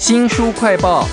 新书快报：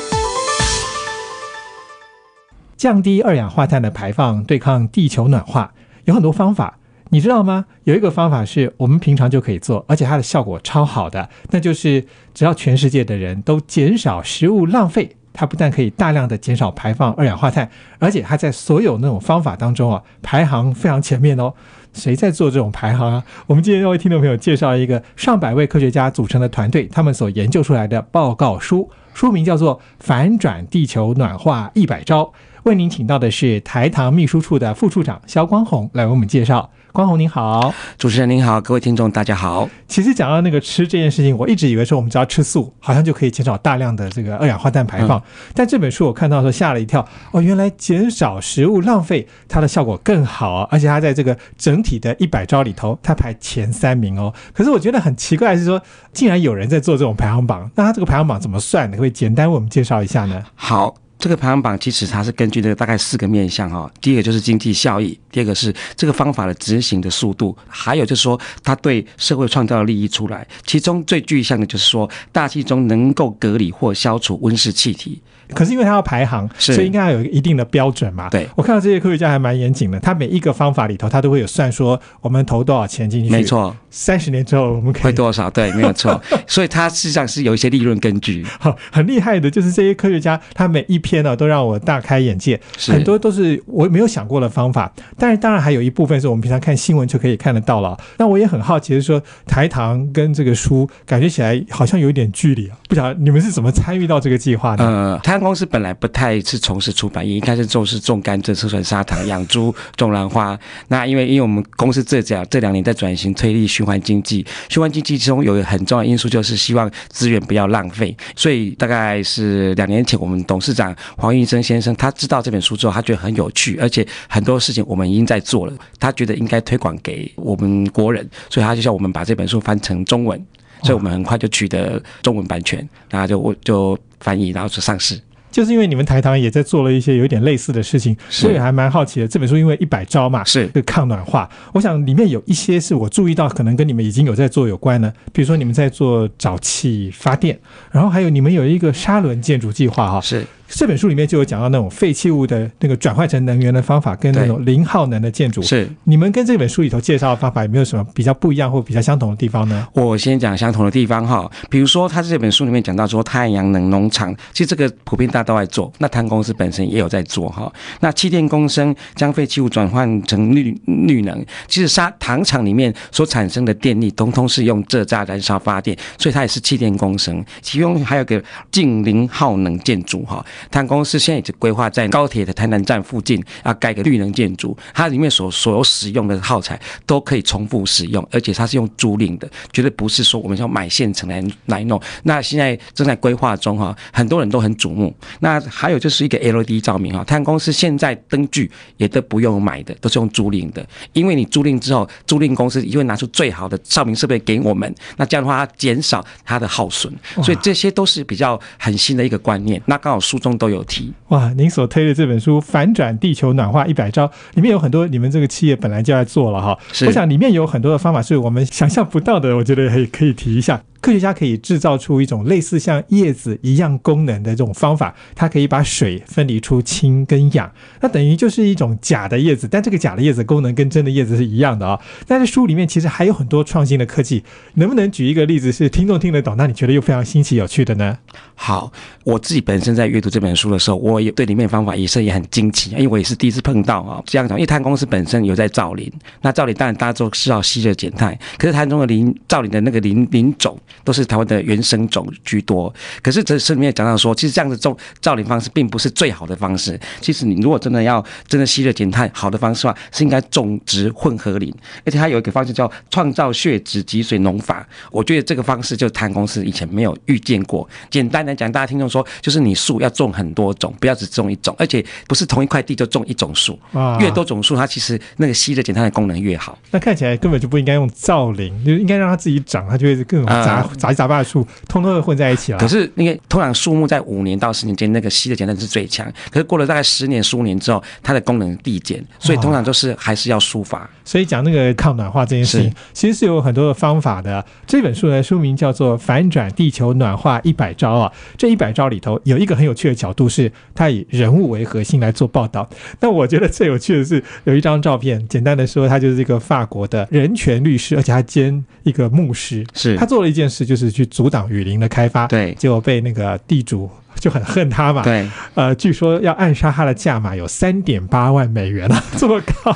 降低二氧化碳的排放，对抗地球暖化，有很多方法，你知道吗？有一个方法是我们平常就可以做，而且它的效果超好的，那就是只要全世界的人都减少食物浪费。它不但可以大量的减少排放二氧化碳，而且还在所有那种方法当中啊，排行非常前面哦。谁在做这种排行啊？我们今天要为听众朋友介绍一个上百位科学家组成的团队，他们所研究出来的报告书，书名叫做《反转地球暖化一百招》。为您请到的是台糖秘书处的副处长肖光宏来为我们介绍。光宏您好，主持人您好，各位听众大家好。其实讲到那个吃这件事情，我一直以为说我们只要吃素，好像就可以减少大量的这个二氧化碳排放。但这本书我看到说吓了一跳，哦，原来减少食物浪费它的效果更好啊！而且它在这个整体的一百招里头，它排前三名哦。可是我觉得很奇怪是说，竟然有人在做这种排行榜，那它这个排行榜怎么算？可以简单为我们介绍一下呢？好。这个排行榜其实它是根据这大概四个面向哈，第一个就是经济效益，第二个是这个方法的执行的速度，还有就是说它对社会创造的利益出来。其中最具象的就是说大气中能够隔离或消除温室气体。可是因为它要排行，所以应该要有一一定的标准嘛。对我看到这些科学家还蛮严谨的，他每一个方法里头，他都会有算说我们投多少钱进去。没错。三十年之后，我们可以会多少？对，没有错。所以它事实上是有一些利润根据。好，很厉害的就是这些科学家，他每一篇呢都让我大开眼界，很多都是我没有想过的方法。但是当然还有一部分是我们平常看新闻就可以看得到了。那我也很好奇，是说台糖跟这个书感觉起来好像有一点距离啊？不晓得你们是怎么参与到这个计划的？嗯，台糖公司本来不太是从事出版，业，一开始重视种甘蔗生产砂糖、养猪、种兰花。那因为因为我们公司这家这两年在转型推力。循环经济，循环经济其中有很重要因素，就是希望资源不要浪费。所以大概是两年前，我们董事长黄玉生先生他知道这本书之后，他觉得很有趣，而且很多事情我们已经在做了，他觉得应该推广给我们国人，所以他就像我们把这本书翻成中文，所以我们很快就取得中文版权，然后就我就翻译，然后就上市。就是因为你们台糖也在做了一些有点类似的事情，所以还蛮好奇的。这本书因为一百招嘛，是抗暖化，我想里面有一些是我注意到，可能跟你们已经有在做有关的。比如说你们在做沼气发电，然后还有你们有一个沙轮建筑计划，哈，是。这本书里面就有讲到那种废弃物的那个转换成能源的方法，跟那种零耗能的建筑。是你们跟这本书里头介绍的方法有没有什么比较不一样或比较相同的地方呢？我先讲相同的地方哈，比如说他这本书里面讲到说太阳能农场，其实这个普遍大家都在做，那碳公司本身也有在做哈。那气电共生将废弃物转换成绿绿能，其实砂糖厂里面所产生的电力，通通是用这渣燃烧发电，所以它也是气电共生。其中还有个近零耗能建筑哈。碳公司现在经规划在高铁的台南站附近，要盖个绿能建筑。它里面所所有使用的耗材都可以重复使用，而且它是用租赁的，绝对不是说我们要买现成来来弄。那现在正在规划中哈，很多人都很瞩目。那还有就是一个 L D 照明哈，碳公司现在灯具也都不用买的，都是用租赁的。因为你租赁之后，租赁公司定会拿出最好的照明设备给我们。那这样的话，减少它的耗损，所以这些都是比较很新的一个观念。那刚好树。中都有提哇！您所推的这本书《反转地球暖化一百招》，里面有很多你们这个企业本来就要做了哈。我想里面有很多的方法是我们想象不到的，我觉得可以提一下。科学家可以制造出一种类似像叶子一样功能的这种方法，它可以把水分离出氢跟氧，那等于就是一种假的叶子，但这个假的叶子功能跟真的叶子是一样的啊。但是书里面其实还有很多创新的科技，能不能举一个例子是听众听得懂？那你觉得又非常新奇有趣的呢？好，我自己本身在阅读这本书的时候，我也对里面方法也是也很惊奇，因为我也是第一次碰到啊。这样讲，因为碳公司本身有在造林，那造林当然大家都是要吸热减碳，可是碳中的林造林的那个林林种。都是台湾的原生种居多，可是这书里面讲到说，其实这样子种造林方式并不是最好的方式。其实你如果真的要真的吸热减碳好的方式的话，是应该种植混合林，而且它有一个方式叫创造血脂集水农法。我觉得这个方式就谈公司以前没有遇见过。简单来讲，大家听众说，就是你树要种很多种，不要只种一种，而且不是同一块地就种一种树。啊，越多种树，它其实那个吸热减碳的功能越好。那看起来根本就不应该用造林，就应该让它自己长，它就会更杂杂七杂八的树，通通的混在一起了。可是，因为通常树木在五年到十年间，那个吸的潜能是最强。可是过了大概十年、十五年之后，它的功能递减，所以通常都是还是要疏伐。所以讲那个抗暖化这件事情，其实是有很多的方法的。这本书呢，书名叫做《反转地球暖化一百招》啊。这一百招里头，有一个很有趣的角度，是它以人物为核心来做报道。但我觉得最有趣的是有一张照片，简单的说，他就是一个法国的人权律师，而且他兼一个牧师。是他做了一件。是，就是去阻挡雨林的开发，对，结果被那个地主。就很恨他嘛，对，呃，据说要暗杀他的价码有三点八万美元了，这么高。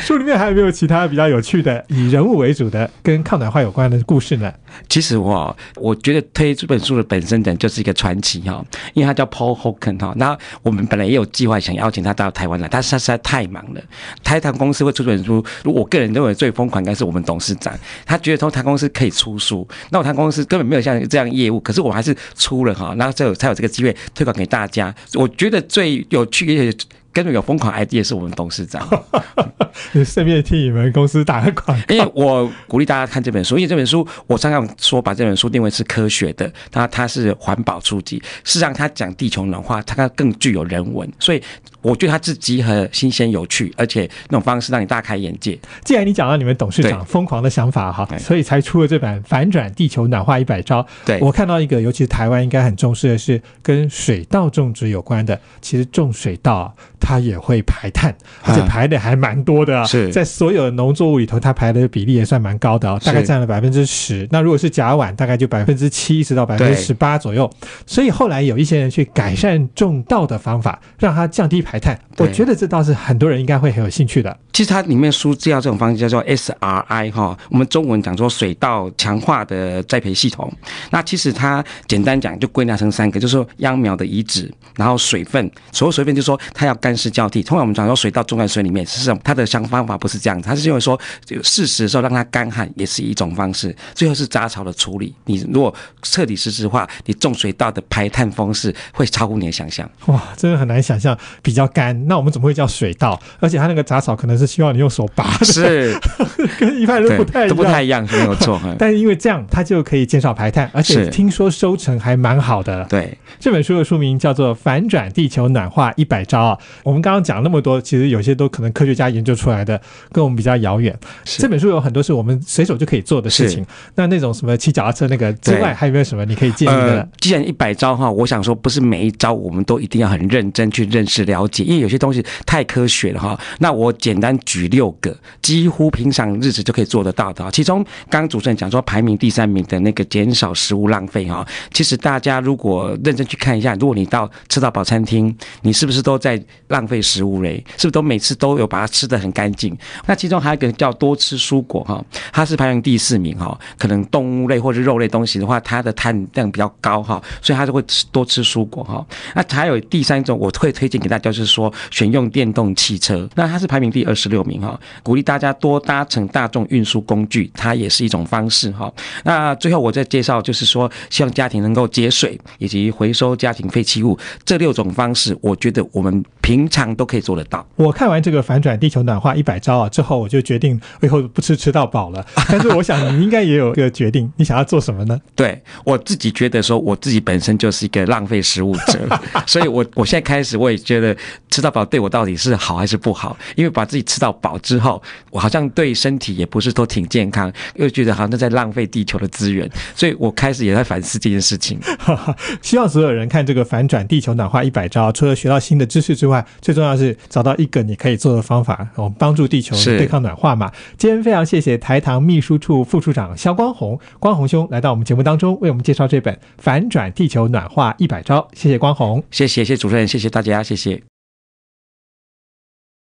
书里面还有没有其他比较有趣的以人物为主的跟抗暖化有关的故事呢？其实我我觉得推这本书的本身等就是一个传奇哈，因为他叫 Paul Hocken 哈。那我们本来也有计划想邀请他到台湾来，但是他实在太忙了。台糖公司会出这本书，如我个人认为最疯狂应该是我们董事长，他觉得从他公司可以出书，那我他公司根本没有像这样业务，可是我还是出了哈，然后才有才有这个。机会推广给大家。我觉得最有趣。跟着有疯狂 idea 是我们董事长，你顺便替你们公司打个款。因为我鼓励大家看这本书，因为这本书我常常说把这本书定位是科学的，它它是环保书籍，事实上它讲地球暖化，它更具有人文，所以我觉得它是集合新鲜有趣，而且那种方式让你大开眼界。既然你讲到你们董事长疯狂的想法哈，所以才出了这版《反转地球暖化一百招》。对，我看到一个，尤其是台湾应该很重视的是跟水稻种植有关的，其实种水稻。它也会排碳，而且排的还蛮多的，啊。在所有的农作物里头，它排的比例也算蛮高的，大概占了百分之十。那如果是甲烷，大概就百分之七十到百分之十八左右。所以后来有一些人去改善种稻的方法，让它降低排碳。我觉得这倒是很多人应该会很有兴趣的。其实它里面书介绍这种方式叫做 SRI 哈，我们中文讲说水稻强化的栽培系统。那其实它简单讲就归纳成三个，就是说秧苗的移植，然后水分，所有水分就是说它要干。干湿交替。通常我们常说水稻种在水里面，实际上它的想方法不是这样子。它是因为说适时的时候让它干旱也是一种方式。最后是杂草的处理。你如果彻底实施的话，你种水稻的排碳方式会超乎你的想象。哇，真的很难想象，比较干。那我们怎么会叫水稻？而且它那个杂草可能是需要你用手拔。是，跟一般人不太一样，没有错。但是因为这样，它就可以减少排碳，而且听说收成还蛮好的。对，这本书的书名叫做《反转地球暖化一百招》啊。我们刚刚讲那么多，其实有些都可能科学家研究出来的，跟我们比较遥远。这本书有很多是我们随手就可以做的事情。那那种什么骑脚踏车那个之外，还有没有什么你可以建议的？既然一百招哈，我想说不是每一招我们都一定要很认真去认识了解，因为有些东西太科学了哈。那我简单举六个，几乎平常日子就可以做得到的。其中，刚刚主持人讲说排名第三名的那个减少食物浪费哈，其实大家如果认真去看一下，如果你到吃到饱餐厅，你是不是都在？浪费食物嘞，是不是都每次都有把它吃的很干净？那其中还有一个叫多吃蔬果哈，它是排名第四名哈。可能动物类或者肉类东西的话，它的碳量比较高哈，所以它就会多吃蔬果哈。那还有第三种，我会推荐给大家就是说选用电动汽车。那它是排名第二十六名哈，鼓励大家多搭乘大众运输工具，它也是一种方式哈。那最后我再介绍就是说，希望家庭能够节水以及回收家庭废弃物这六种方式，我觉得我们平平常都可以做得到。我看完这个《反转地球暖化一百招》啊之后，我就决定我以后不吃吃到饱了。但是我想你应该也有一个决定，你想要做什么呢？对我自己觉得说，我自己本身就是一个浪费食物者，所以我我现在开始我也觉得吃到饱对我到底是好还是不好？因为把自己吃到饱之后，我好像对身体也不是都挺健康，又觉得好像在浪费地球的资源，所以我开始也在反思这件事情。希望所有人看这个《反转地球暖化一百招》，除了学到新的知识之外，最重要是找到一个你可以做的方法，我们帮助地球对抗暖化嘛。今天非常谢谢台糖秘书处副处长肖光宏，光宏兄来到我们节目当中，为我们介绍这本《反转地球暖化一百招》。谢谢光宏，谢谢谢主持人，谢谢大家，谢谢。